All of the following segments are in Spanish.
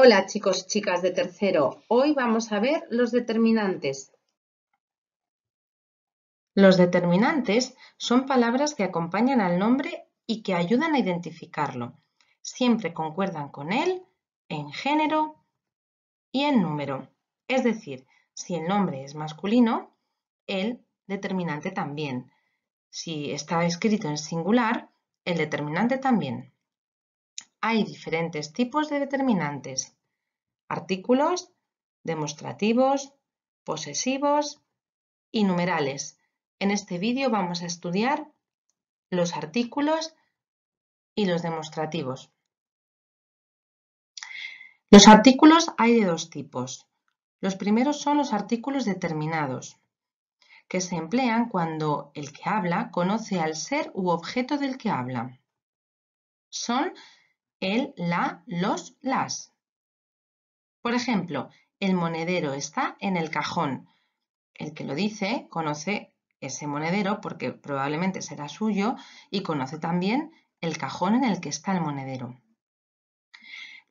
Hola chicos chicas de tercero, hoy vamos a ver los determinantes. Los determinantes son palabras que acompañan al nombre y que ayudan a identificarlo. Siempre concuerdan con él en género y en número. Es decir, si el nombre es masculino, el determinante también. Si está escrito en singular, el determinante también hay diferentes tipos de determinantes. Artículos, demostrativos, posesivos y numerales. En este vídeo vamos a estudiar los artículos y los demostrativos. Los artículos hay de dos tipos. Los primeros son los artículos determinados, que se emplean cuando el que habla conoce al ser u objeto del que habla. Son el, la, los, las. Por ejemplo, el monedero está en el cajón. El que lo dice conoce ese monedero porque probablemente será suyo y conoce también el cajón en el que está el monedero.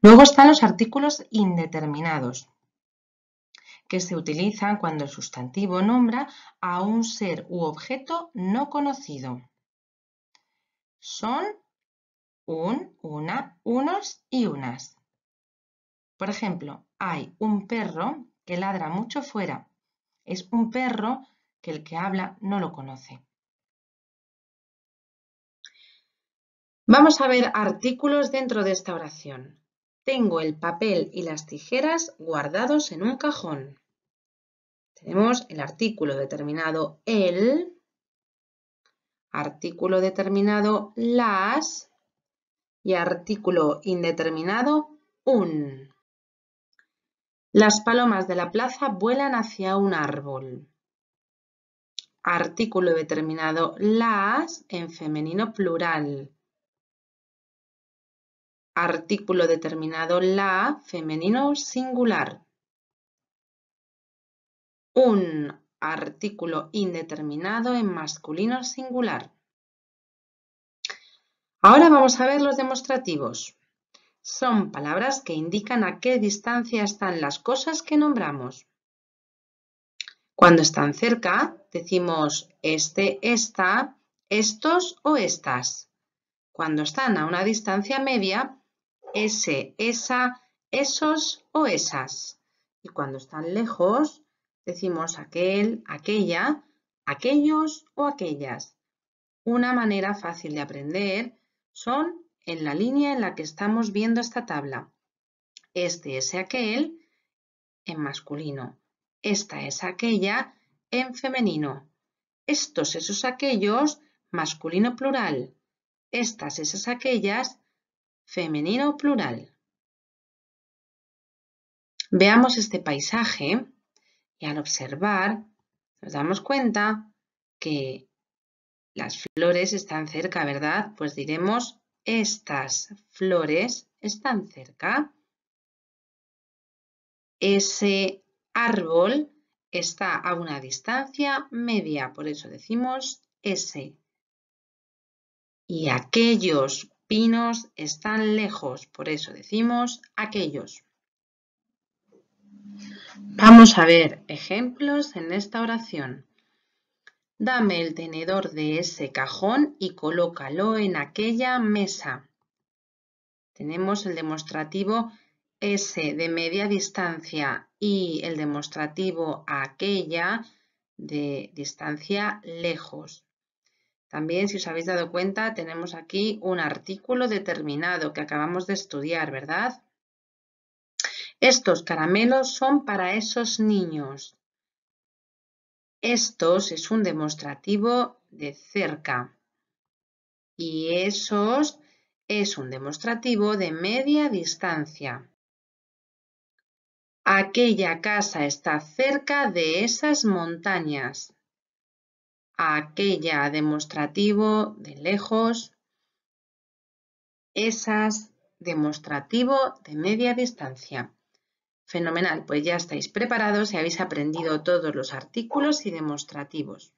Luego están los artículos indeterminados, que se utilizan cuando el sustantivo nombra a un ser u objeto no conocido. Son un, una, unos y unas. Por ejemplo, hay un perro que ladra mucho fuera. Es un perro que el que habla no lo conoce. Vamos a ver artículos dentro de esta oración. Tengo el papel y las tijeras guardados en un cajón. Tenemos el artículo determinado el, artículo determinado las, y artículo indeterminado un. Las palomas de la plaza vuelan hacia un árbol. Artículo determinado las en femenino plural. Artículo determinado la femenino singular. Un artículo indeterminado en masculino singular. Ahora vamos a ver los demostrativos. Son palabras que indican a qué distancia están las cosas que nombramos. Cuando están cerca, decimos este, esta, estos o estas. Cuando están a una distancia media, ese, esa, esos o esas. Y cuando están lejos, decimos aquel, aquella, aquellos o aquellas. Una manera fácil de aprender son en la línea en la que estamos viendo esta tabla. Este es aquel en masculino. Esta es aquella en femenino. Estos, esos, aquellos, masculino plural. Estas, esas, aquellas, femenino plural. Veamos este paisaje y al observar nos damos cuenta que las flores están cerca, ¿verdad? Pues diremos, estas flores están cerca. Ese árbol está a una distancia media, por eso decimos ese. Y aquellos pinos están lejos, por eso decimos aquellos. Vamos a ver ejemplos en esta oración. Dame el tenedor de ese cajón y colócalo en aquella mesa. Tenemos el demostrativo S de media distancia y el demostrativo aquella de distancia lejos. También, si os habéis dado cuenta, tenemos aquí un artículo determinado que acabamos de estudiar, ¿verdad? Estos caramelos son para esos niños. Estos es un demostrativo de cerca. Y esos es un demostrativo de media distancia. Aquella casa está cerca de esas montañas. Aquella demostrativo de lejos. Esas demostrativo de media distancia. Fenomenal, pues ya estáis preparados y habéis aprendido todos los artículos y demostrativos.